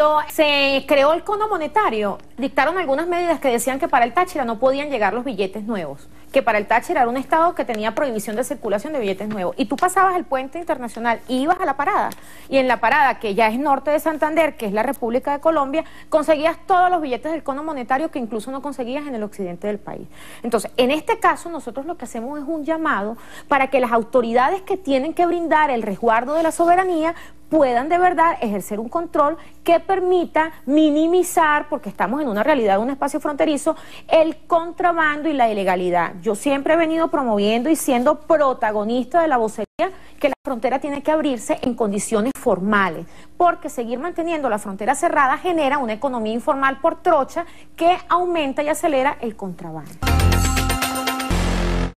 Cuando se creó el cono monetario, dictaron algunas medidas que decían que para el Táchira no podían llegar los billetes nuevos, que para el Táchira era un estado que tenía prohibición de circulación de billetes nuevos. Y tú pasabas el puente internacional y ibas a la parada. Y en la parada, que ya es norte de Santander, que es la República de Colombia, conseguías todos los billetes del cono monetario que incluso no conseguías en el occidente del país. Entonces, en este caso, nosotros lo que hacemos es un llamado para que las autoridades que tienen que brindar el resguardo de la soberanía puedan de verdad ejercer un control que permita minimizar, porque estamos en una realidad, un espacio fronterizo, el contrabando y la ilegalidad. Yo siempre he venido promoviendo y siendo protagonista de la vocería que la frontera tiene que abrirse en condiciones formales, porque seguir manteniendo la frontera cerrada genera una economía informal por trocha que aumenta y acelera el contrabando.